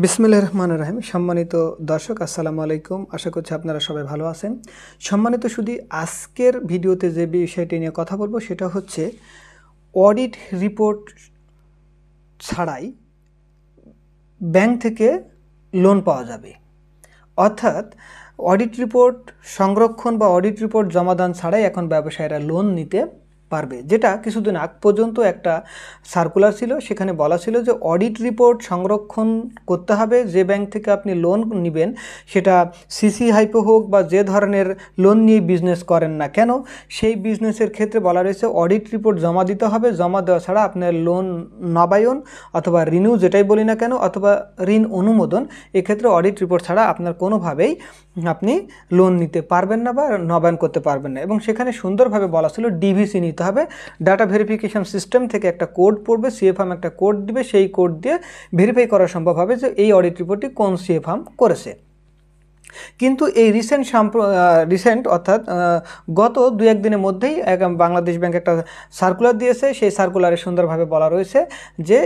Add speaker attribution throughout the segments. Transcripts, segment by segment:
Speaker 1: বিসমিল্লা রহমান রাহিম সম্মানিত দর্শক আসসালামু আলাইকুম আশা করছি আপনারা সবাই ভালো আছেন সম্মানিত শুধু আজকের ভিডিওতে যে বিষয়টি নিয়ে কথা বলবো সেটা হচ্ছে অডিট রিপোর্ট ছাড়াই ব্যাংক থেকে লোন পাওয়া যাবে অর্থাৎ অডিট রিপোর্ট সংরক্ষণ বা অডিট রিপোর্ট জমাদান ছাড়াই এখন ব্যবসায়ীরা লোন নিতে পারবে যেটা কিছুদিন আগ পর্যন্ত একটা সার্কুলার ছিল সেখানে বলা ছিল যে অডিট রিপোর্ট সংরক্ষণ করতে হবে যে ব্যাংক থেকে আপনি লোন নেবেন সেটা সিসি হাইপো হোক বা যে ধরনের লোন নিয়ে বিজনেস করেন না কেন সেই বিজনেসের ক্ষেত্রে বলা রয়েছে অডিট রিপোর্ট জমা দিতে হবে জমা দেওয়া ছাড়া আপনার লোন নবায়ন অথবা রিনিউ যেটাই বলি না কেন অথবা ঋণ অনুমোদন এক্ষেত্রে অডিট রিপোর্ট ছাড়া আপনার কোনোভাবেই আপনি লোন নিতে পারবেন না বা নবায়ন করতে পারবেন না এবং সেখানে সুন্দরভাবে বলা ছিল ডিভিসি নিতে হবে ডাটা ভেরিফিকেশন সিস্টেম থেকে একটা কোড পড়বে সিএফআম একটা কোড দিবে সেই কোড দিয়ে ভেরিফাই করা সম্ভব হবে যে এই অডিট রিপোর্টটি কোন সিএফআম করেছে কিন্তু এই রিসেন্ট সাম্প্র রিসেন্ট অর্থাৎ গত দু একদিনের মধ্যেই বাংলাদেশ ব্যাংক একটা সার্কুলার দিয়েছে সেই সার্কুলারে সুন্দরভাবে বলা রয়েছে যে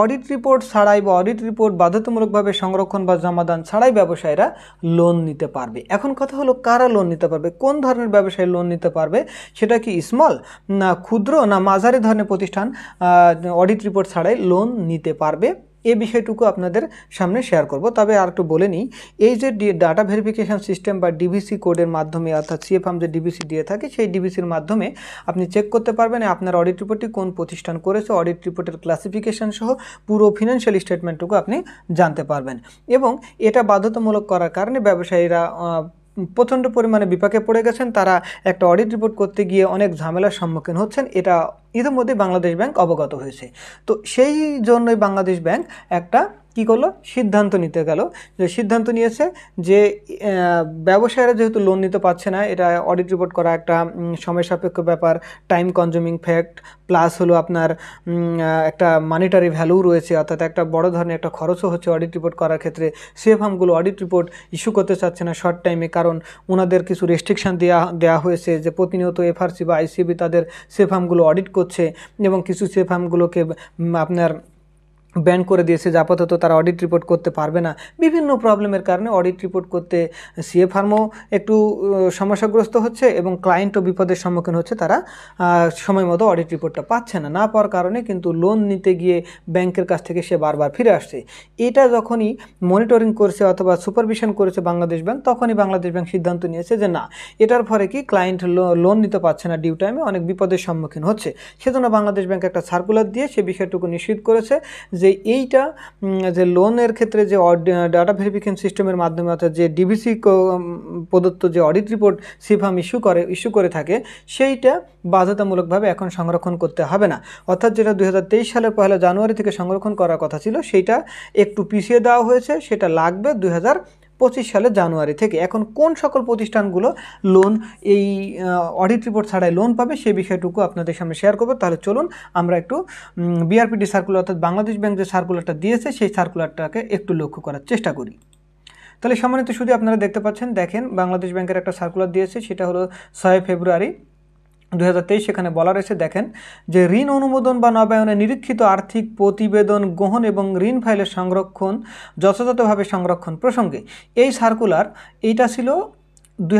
Speaker 1: অডিট রিপোর্ট ছাড়াই বা অডিট রিপোর্ট বাধ্যতামূলকভাবে সংরক্ষণ বা জমাদান ছাড়াই ব্যবসায়ীরা লোন নিতে পারবে এখন কথা হলো কারা লোন নিতে পারবে কোন ধরনের ব্যবসায়ী লোন নিতে পারবে সেটা কি স্মল না ক্ষুদ্র না মাঝারি ধরনের প্রতিষ্ঠান অডিট রিপোর্ট ছাড়াই লোন নিতে পারবে এই বিষয়টুকু আপনাদের সামনে শেয়ার করব তবে আর একটু বলে নিই এই যে ডাটা ভেরিফিকেশান সিস্টেম বা ডিবিসি কোডের মাধ্যমে অর্থাৎ সিএফআম যে ডিবিসি দিয়ে থাকে সেই ডিবিসির মাধ্যমে আপনি চেক করতে পারবেন আপনার অডিট রিপোর্টটি কোন প্রতিষ্ঠান করেছে অডিট রিপোর্টের ক্লাসিফিকেশান সহ পুরো ফিনান্সিয়াল স্টেটমেন্টটুকু আপনি জানতে পারবেন এবং এটা বাধ্যতামূলক করার কারণে ব্যবসায়ীরা প্রচণ্ড পরিমাণে বিপাকে পড়ে গেছেন তারা একটা অডিট রিপোর্ট করতে গিয়ে অনেক ঝামেলার সম্মুখীন হচ্ছেন এটা ইতিমধ্যে বাংলাদেশ ব্যাংক অবগত হয়েছে তো সেই জন্যই বাংলাদেশ ব্যাংক একটা কি করলো সিদ্ধান্ত নিতে গেল যে সিদ্ধান্ত নিয়েছে যে ব্যবসায়ীরা যেহেতু লোন নিতে পারছে না এটা অডিট রিপোর্ট করা একটা সময় সাপেক্ষ ব্যাপার টাইম কনজিউমিং ফ্যাক্ট প্লাস হলো আপনার একটা মানিটারি ভ্যালু রয়েছে অর্থাৎ একটা বড় ধরনের একটা খরচও হচ্ছে অডিট রিপোর্ট করার ক্ষেত্রে সে ফার্মগুলো অডিট রিপোর্ট ইস্যু করতে চাচ্ছে না শর্ট টাইমে কারণ ওনাদের কিছু রেস্ট্রিকশান দেওয়া দেওয়া হয়েছে যে প্রতিনিয়ত এফআরসি বা আইসিবি তাদের সে ফার্মগুলো অডিট করছে এবং কিছু সে ফার্মগুলোকে আপনার ব্যান করে দিয়েছে যে আপাতত তারা অডিট রিপোর্ট করতে পারবে না বিভিন্ন প্রবলেমের কারণে অডিট রিপোর্ট করতে সিএ ফার্মও একটু সমস্যাগ্রস্ত হচ্ছে এবং ক্লায়েন্টও বিপদের সম্মুখীন হচ্ছে তারা সময় মতো অডিট রিপোর্টটা পাচ্ছে না না পাওয়ার কারণে কিন্তু লোন নিতে গিয়ে ব্যাংকের কাছ থেকে সে বারবার ফিরে আসছে এটা যখনই মনিটরিং করছে অথবা সুপারভিশন করেছে বাংলাদেশ ব্যাংক তখনই বাংলাদেশ ব্যাংক সিদ্ধান্ত নিয়েছে যে না এটার ফলে কি ক্লায়েন্ট লোন নিতে পারছে না ডিউ টাইমে অনেক বিপদের সম্মুখীন হচ্ছে সেজন্য বাংলাদেশ ব্যাংক একটা সার্কুলার দিয়ে সে বিষয়টুকু নিশ্চিত করেছে যে এইটা যে লোনের ক্ষেত্রে যে ডাটা ভেরিফিকেশন সিস্টেমের মাধ্যমে অর্থাৎ যে ডিবিসি প্রদত্ত যে অডিট রিপোর্ট সিফাম ইস্যু করে ইস্যু করে থাকে সেইটা বাধ্যতামূলকভাবে এখন সংরক্ষণ করতে হবে না অর্থাৎ যেটা দু তেইশ সালের পহেলা জানুয়ারি থেকে সংরক্ষণ করার কথা ছিল সেইটা একটু পিছিয়ে দেওয়া হয়েছে সেটা লাগবে হাজার পঁচিশ সালের জানুয়ারি থেকে এখন কোন সকল প্রতিষ্ঠানগুলো লোন এই অডিট রিপোর্ট ছাড়াই লোন পাবে সেই বিষয়টুকু আপনাদের সামনে শেয়ার করবো তাহলে চলুন আমরা একটু বিআরপিডি সার্কুলার অর্থাৎ বাংলাদেশ ব্যাংক যে সার্কুলারটা দিয়েছে সেই সার্কুলারটাকে একটু লক্ষ্য করার চেষ্টা করি তাহলে সম্মানিত শুধু আপনারা দেখতে পাচ্ছেন দেখেন বাংলাদেশ ব্যাংকের একটা সার্কুলার দিয়েছে সেটা হলো ছয় ফেব্রুয়ারি দু সেখানে বলা রয়েছে দেখেন যে ঋণ অনুমোদন বা নবায়নে নিরীক্ষিত আর্থিক প্রতিবেদন গ্রহণ এবং ঋণ ফাইলের সংরক্ষণ যথাযথভাবে সংরক্ষণ প্রসঙ্গে এই সার্কুলার এইটা ছিল দু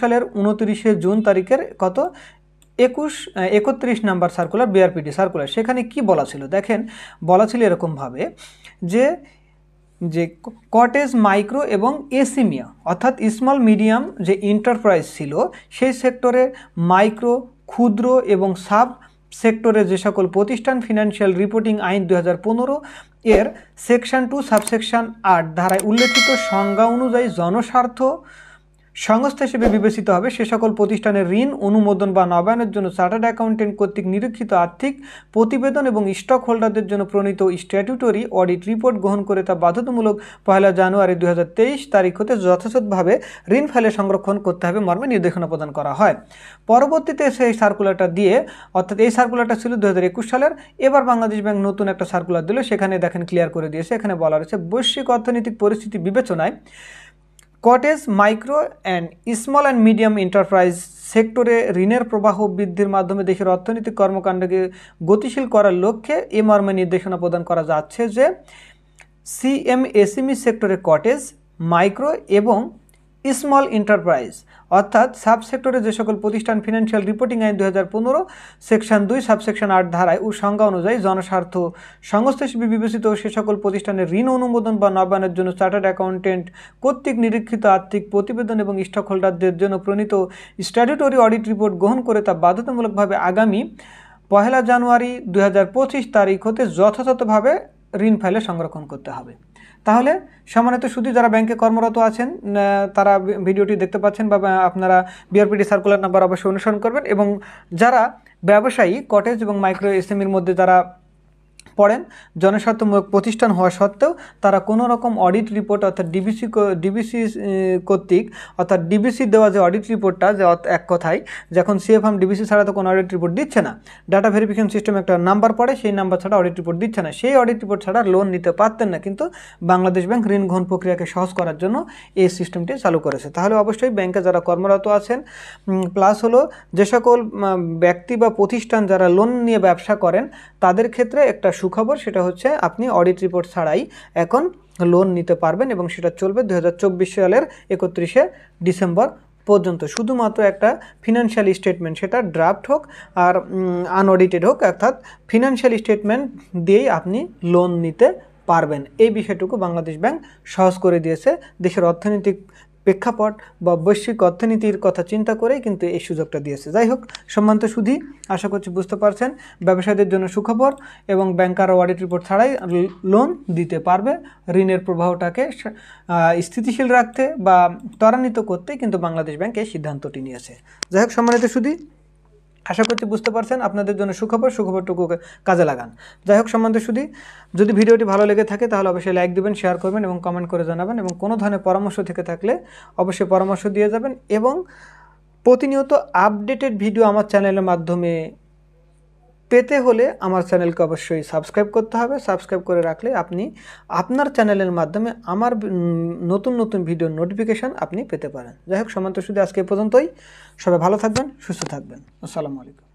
Speaker 1: সালের উনত্রিশে জুন তারিখের কত একুশ একত্রিশ নাম্বার সার্কুলার বিআরপিটি সার্কুলার সেখানে কি বলা ছিল দেখেন বলা ছিল এরকমভাবে যে যে কটেজ মাইক্রো এবং এসিমিয়া অর্থাৎ স্মল মিডিয়াম যে এন্টারপ্রাইজ ছিল সেই সেক্টরে মাইক্রো ক্ষুদ্র এবং সাব সেক্টরে যে সকল প্রতিষ্ঠান ফিনান্সিয়াল রিপোর্টিং আইন দু এর সেকশন টু সাবসেকশন আট ধারায় উল্লেখিত সংজ্ঞা অনুযায়ী জনস্বার্থ সংস্থা হিসেবে বিবেচিত হবে সে সকল প্রতিষ্ঠানের ঋণ অনুমোদন বা নবায়নের জন্য চার্টার্ড অ্যাকাউন্টেন্ট কর্তৃক নিরীক্ষিত আর্থিক প্রতিবেদন এবং স্টক হোল্ডারদের জন্য প্রণীত স্ট্যাটুটরি অডিট রিপোর্ট গ্রহণ করে তা বাধ্যতামূলক পয়লা জানুয়ারি দু তারিখ হতে যথাযথভাবে ঋণ ফাইলে সংরক্ষণ করতে হবে মর্মে নির্দেশনা প্রদান করা হয় পরবর্তীতে সেই সার্কুলারটা দিয়ে অর্থাৎ এই সার্কুলারটা ছিল দু সালের এবার বাংলাদেশ ব্যাংক নতুন একটা সার্কুলার দিল সেখানে দেখেন ক্লিয়ার করে দিয়েছে এখানে বলা রয়েছে বৈশ্বিক অর্থনৈতিক পরিস্থিতি বিবেচনায় cottage micro and small and medium enterprise সেক্টরে ঋণের প্রবাহ বৃদ্ধির মাধ্যমে দেশের অর্থনৈতিক কর্মকাণ্ডকে গতিশীল করার লক্ষ্যে এ মর্মে নির্দেশনা প্রদান করা যাচ্ছে যে সিএমএসএমই সেক্টরে কটেজ মাইক্রো এবং স্মল এন্টারপ্রাইজ অর্থাৎ সাবসেক্টরে যে সকল প্রতিষ্ঠান ফিনান্সিয়াল রিপোর্টিং আইন দু সেকশন দুই সাবসেকশন আট ধারায় ও সংজ্ঞা অনুযায়ী জনস্বার্থ সংস্থা হিসেবে বিবেচিত সে সকল প্রতিষ্ঠানের ঋণ অনুমোদন বা নবায়নের জন্য চার্টার্ড অ্যাকাউন্টেন্ট কর্তৃক নিরীক্ষিত আর্থিক প্রতিবেদন এবং স্টক হোল্ডারদের জন্য প্রণীত স্ট্যাটুটরি অডিট রিপোর্ট গ্রহণ করে তা বাধ্যতামূলকভাবে আগামী পহেলা জানুয়ারি দু তারিখ হতে যথাযথভাবে ঋণ ফাইলে সংরক্ষণ করতে হবে তাহলে সম্মানিত শুধু যারা ব্যাংকে কর্মরত আছেন তারা ভিডিওটি দেখতে পাচ্ছেন বা আপনারা বিআরপিডি সার্কুলার নাম্বার অবশ্যই অনুসরণ করবেন এবং যারা ব্যবসায়ী কটেজ এবং মাইক্রো এসএমির e মধ্যে যারা পড়েন জনস্বার্থমূলক প্রতিষ্ঠান হওয়া সত্ত্বেও তারা কোনো রকম অডিট রিপোর্ট অর্থাৎ ডিবিসি ডিবিসি কর্তৃক অর্থাৎ ডিবিসি দেওয়া যে অডিট রিপোর্টটা যে এক কথায় যখন সিএফএম ডিবিসি ছাড়া তো কোনো অডিট রিপোর্ট দিচ্ছে না ডাটা ভেরিফিকেশন সিস্টেম একটা নাম্বার পড়ে সেই নাম্বার ছাড়া অডিট রিপোর্ট দিচ্ছে না সেই অডিট রিপোর্ট ছাড়া লোন নিতে পারতেন না কিন্তু বাংলাদেশ ব্যাংক ঋণ গ্রহণ প্রক্রিয়াকে সহজ করার জন্য এই সিস্টেমটি চালু করেছে তাহলে অবশ্যই ব্যাংকে যারা কর্মরত আছেন প্লাস হলো যে সকল ব্যক্তি বা প্রতিষ্ঠান যারা লোন নিয়ে ব্যবসা করেন তাদের ক্ষেত্রে একটা সুখবর সেটা হচ্ছে আপনি অডিট রিপোর্ট ছাড়াই এখন লোন নিতে পারবেন এবং সেটা চলবে দু সালের একত্রিশে ডিসেম্বর পর্যন্ত শুধুমাত্র একটা ফিনান্সিয়াল স্টেটমেন্ট সেটা ড্রাফট হোক আর আনঅডিটেড হোক অর্থাৎ ফিনান্সিয়াল স্টেটমেন্ট দিয়েই আপনি লোন নিতে পারবেন এই বিষয়টুকু বাংলাদেশ ব্যাংক সহজ করে দিয়েছে দেশের অর্থনৈতিক প্রেক্ষাপট বা বৈশ্বিক অর্থনীতির কথা চিন্তা করেই কিন্তু এই সুযোগটা দিয়েছে যাই হোক সম্মান্ত সুধী আশা করছি বুঝতে পারছেন ব্যবসায়ীদের জন্য সুখবর এবং ব্যাংকার অডিট রিপোর্ট ছাড়াই লোন দিতে পারবে ঋণের প্রবাহটাকে স্থিতিশীল রাখতে বা ত্বরান্বিত করতে কিন্তু বাংলাদেশ ব্যাংক এই সিদ্ধান্তটি নিয়েছে যাই হোক সম্মানিত সুধী আশা করছি বুঝতে পারছেন আপনাদের জন্য সুখবর সুখবরটুকু কাজে লাগান যাই হোক সম্বন্ধে শুধু যদি ভিডিওটি ভালো লেগে থাকে তাহলে অবশ্যই লাইক দিবেন শেয়ার করবেন এবং কমেন্ট করে জানাবেন এবং কোনো ধরনের পরামর্শ থেকে থাকলে অবশ্যই পরামর্শ দিয়ে যাবেন এবং প্রতিনিয়ত আপডেটেড ভিডিও আমার চ্যানেলের মাধ্যমে পেতে হলে আমার চ্যানেলকে অবশ্যই সাবস্ক্রাইব করতে হবে সাবস্ক্রাইব করে রাখলে আপনি আপনার চ্যানেলের মাধ্যমে আমার নতুন নতুন ভিডিওর নোটিফিকেশান আপনি পেতে পারেন যাই হোক সমান্ত শুধু আজকে পর্যন্তই সবাই ভালো থাকবেন সুস্থ থাকবেন আসসালামু আলাইকুম